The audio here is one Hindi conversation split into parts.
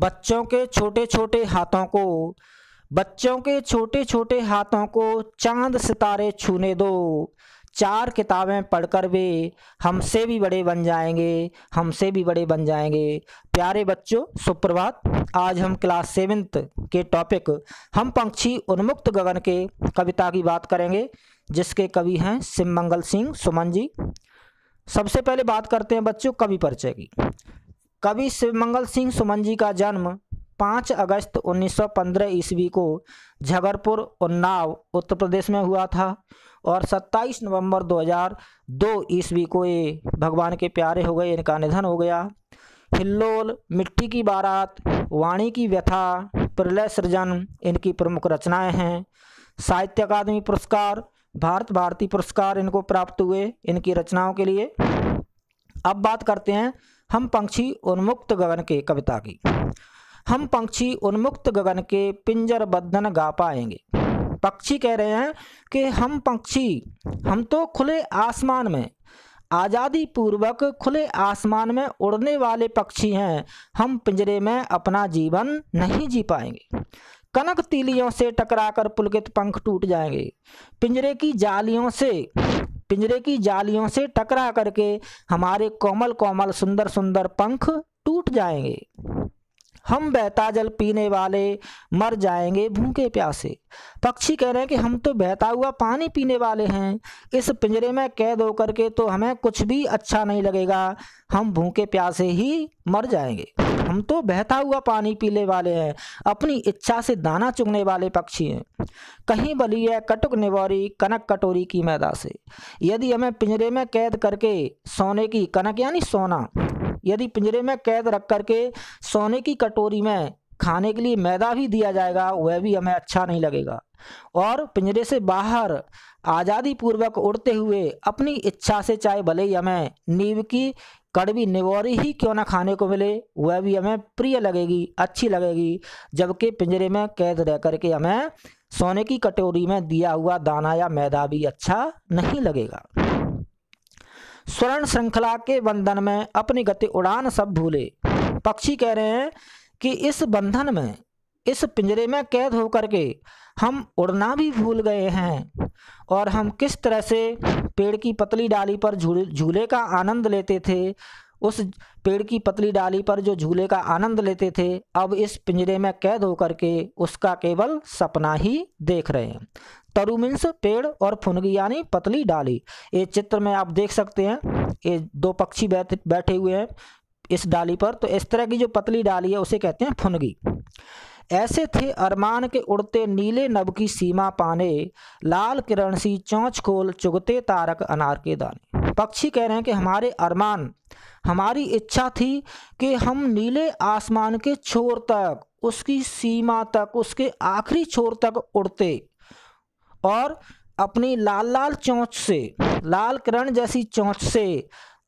बच्चों के छोटे छोटे हाथों को बच्चों के छोटे छोटे हाथों को चांद सितारे छूने दो चार किताबें पढ़कर वे हमसे भी बड़े बन जाएंगे हमसे भी बड़े बन जाएंगे प्यारे बच्चों सुप्रभात आज हम क्लास सेवन्थ के टॉपिक हम पंक्षी उन्मुक्त गगन के कविता की बात करेंगे जिसके कवि हैं सिम मंगल सिंह सुमन जी सबसे पहले बात करते हैं बच्चों कवि परिचय की कवि शिवमंगल सिंह सुमन जी का जन्म 5 अगस्त 1915 ईस्वी को झगरपुर उन्नाव उत्तर प्रदेश में हुआ था और 27 नवंबर 2002 ईस्वी को ये भगवान के प्यारे हो गए इनका निधन हो गया हिल्लोल मिट्टी की बारात वाणी की व्यथा प्रलय सृजन इनकी प्रमुख रचनाएं हैं साहित्य अकादमी पुरस्कार भारत भारती पुरस्कार इनको प्राप्त हुए इनकी रचनाओं के लिए अब बात करते हैं हम पंक्षी उन्मुक्त गगन के कविता की हम पंक्षी उन्मुक्त गगन के पिंजर बदन गा पाएंगे पक्षी कह रहे हैं कि हम पक्षी हम तो खुले आसमान में आज़ादी पूर्वक खुले आसमान में उड़ने वाले पक्षी हैं हम पिंजरे में अपना जीवन नहीं जी पाएंगे कनक तीलियों से टकराकर पुलकित पंख टूट जाएंगे पिंजरे की जालियों से पिंजरे की जालियों से टकरा करके हमारे कोमल कोमल सुंदर सुंदर पंख टूट जाएंगे हम बहता जल पीने वाले मर जाएंगे भूखे प्यासे पक्षी कह रहे हैं कि हम तो बहता हुआ पानी पीने वाले हैं इस पिंजरे में कैद होकर के तो हमें कुछ भी अच्छा नहीं लगेगा हम भूखे प्यासे ही मर जाएंगे हम तो बहता हुआ पानी पीने वाले हैं अपनी इच्छा से दाना चुगने वाले पक्षी हैं कहीं बली है कटुक निवारी कनक कटोरी की मैदा से यदि हमें पिंजरे में कैद करके सोने की कनक यानी सोना यदि पिंजरे में कैद रख करके सोने की कटोरी में खाने के लिए मैदा भी दिया जाएगा वह भी हमें अच्छा नहीं लगेगा और पिंजरे से बाहर आज़ादी पूर्वक उड़ते हुए अपनी इच्छा से चाहे भले ही हमें नींव की कड़वी निवोरी ही क्यों ना खाने को मिले वह भी हमें प्रिय लगेगी अच्छी लगेगी जबकि पिंजरे में कैद रह करके हमें सोने की कटोरी में दिया हुआ दाना या मैदा भी अच्छा नहीं लगेगा स्वर्ण श्रृंखला के बंधन में अपनी गति उड़ान सब भूले पक्षी कह रहे हैं कि इस बंधन में इस पिंजरे में कैद होकर के हम उड़ना भी भूल गए हैं और हम किस तरह से पेड़ की पतली डाली पर झूले का आनंद लेते थे उस पेड़ की पतली डाली पर जो झूले का आनंद लेते थे अब इस पिंजरे में कैद होकर के उसका केवल सपना ही देख रहे हैं टरूमिन्स पेड़ और फुनगी यानी पतली डाली ये चित्र में आप देख सकते हैं ये दो पक्षी बैठे हुए हैं इस डाली पर तो इस तरह की जो पतली डाली है उसे कहते हैं फुनगी ऐसे थे अरमान के उड़ते नीले नब की सीमा पाने लाल किरण सी चौंच खोल चुगते तारक अनार के दाने पक्षी कह रहे हैं कि हमारे अरमान हमारी इच्छा थी कि हम नीले आसमान के छोर तक उसकी सीमा तक उसके आखिरी छोर तक उड़ते और अपनी लाल लाल चोंच से लाल किरण जैसी चोंच से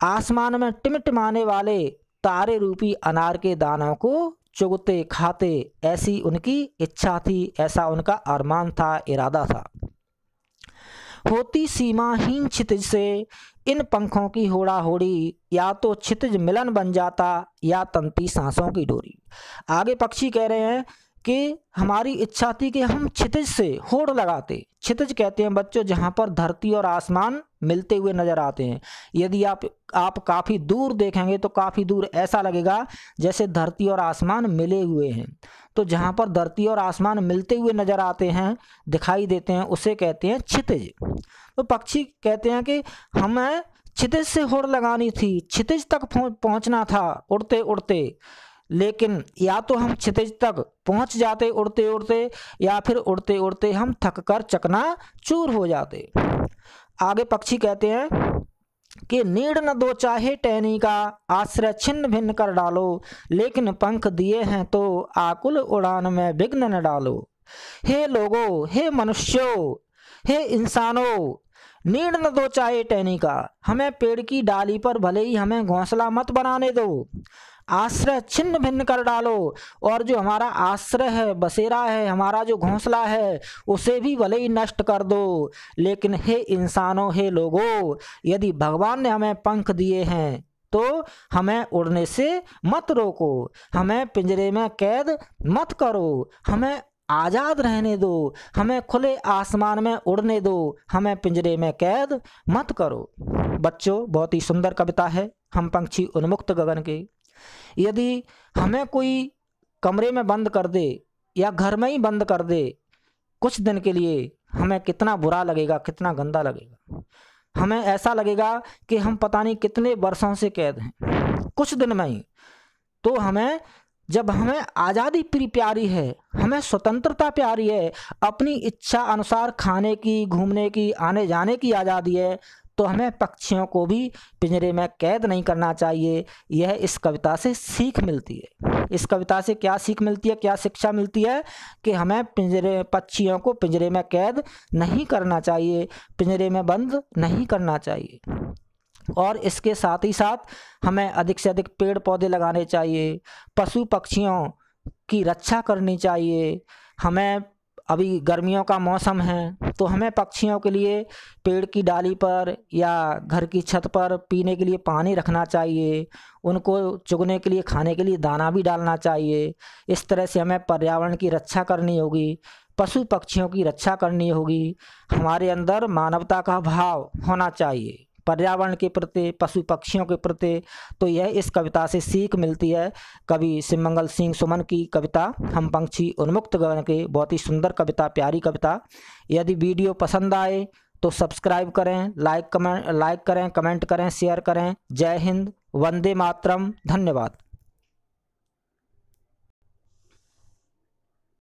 आसमान में टिमटिमाने वाले तारे रूपी अनार के दानों को चुगते खाते ऐसी उनकी इच्छा थी ऐसा उनका अरमान था इरादा था होती सीमाहीन क्षितिज से इन पंखों की होड़ा होड़ी या तो छितज मिलन बन जाता या तंती सांसों की डोरी आगे पक्षी कह रहे हैं कि हमारी इच्छा थी कि हम छितज से होड़ लगाते छितज कहते हैं बच्चों जहाँ पर धरती और आसमान मिलते हुए नजर आते हैं यदि आप आप काफ़ी दूर देखेंगे तो काफ़ी दूर ऐसा लगेगा जैसे धरती और आसमान मिले हुए हैं तो जहाँ पर धरती और आसमान मिलते हुए नजर आते हैं दिखाई देते हैं उसे कहते हैं छितज तो पक्षी कहते हैं कि हमें छितज से होड़ लगानी थी छितज तक पहुँचना था उड़ते उड़ते लेकिन या तो हम क्षितिज तक पहुंच जाते उड़ते उड़ते या फिर उड़ते उड़ते हम थक कर चकना चूर हो जाते आगे पक्षी कहते हैं कि नीड न दो चाहे टैनी का आश्रय छिन्न भिन्न कर डालो लेकिन पंख दिए हैं तो आकुल उड़ान में विघ्न न डालो हे लोगो हे मनुष्यो हे इंसानों नींद न दो चाहे टहनी का हमें पेड़ की डाली पर भले ही हमें घोंसला मत बनाने दो आश्रय छिन्न भिन्न कर डालो और जो हमारा आश्रय है बसेरा है हमारा जो घोंसला है उसे भी भले ही नष्ट कर दो लेकिन हे इंसानों हे लोगों यदि भगवान ने हमें पंख दिए हैं तो हमें उड़ने से मत रोको हमें पिंजरे में कैद मत करो हमें आज़ाद रहने दो हमें खुले आसमान में उड़ने दो हमें पिंजरे में कैद मत करो बच्चों बहुत ही सुंदर कविता है हम पंक्षी उन्मुक्त गगन के यदि हमें कोई कमरे में बंद कर दे या घर में ही बंद कर दे कुछ दिन के लिए हमें कितना बुरा लगेगा कितना गंदा लगेगा हमें ऐसा लगेगा कि हम पता नहीं कितने वर्षों से कैद हैं कुछ दिन में ही तो हमें जब हमें आज़ादी प्यारी है हमें स्वतंत्रता प्यारी है अपनी इच्छा अनुसार खाने की घूमने की आने जाने की आज़ादी है तो हमें पक्षियों को भी पिंजरे में कैद नहीं करना चाहिए यह इस कविता से सीख मिलती है इस कविता से क्या सीख मिलती है क्या शिक्षा मिलती है कि हमें पिंजरे पक्षियों को पिंजरे में कैद नहीं करना चाहिए पिंजरे में बंद नहीं करना चाहिए और इसके साथ ही साथ हमें अधिक से अधिक पेड़ पौधे लगाने चाहिए पशु पक्षियों की रक्षा करनी चाहिए हमें अभी गर्मियों का मौसम है तो हमें पक्षियों के लिए पेड़ की डाली पर या घर की छत पर पीने के लिए पानी रखना चाहिए उनको चुगने के लिए खाने के लिए दाना भी डालना चाहिए इस तरह से हमें पर्यावरण की रक्षा करनी होगी पशु पक्षियों की रक्षा करनी होगी हमारे अंदर मानवता का भाव होना चाहिए पर्यावरण के प्रति पशु पक्षियों के प्रति तो यह इस कविता से सीख मिलती है कवि सिमंगल सिंह सुमन की कविता हम पंक्षी उन्मुक्त गगन के बहुत ही सुंदर कविता प्यारी कविता यदि वीडियो पसंद आए तो सब्सक्राइब करें लाइक कमेंट लाइक करें कमेंट करें शेयर करें जय हिंद वंदे मातरम धन्यवाद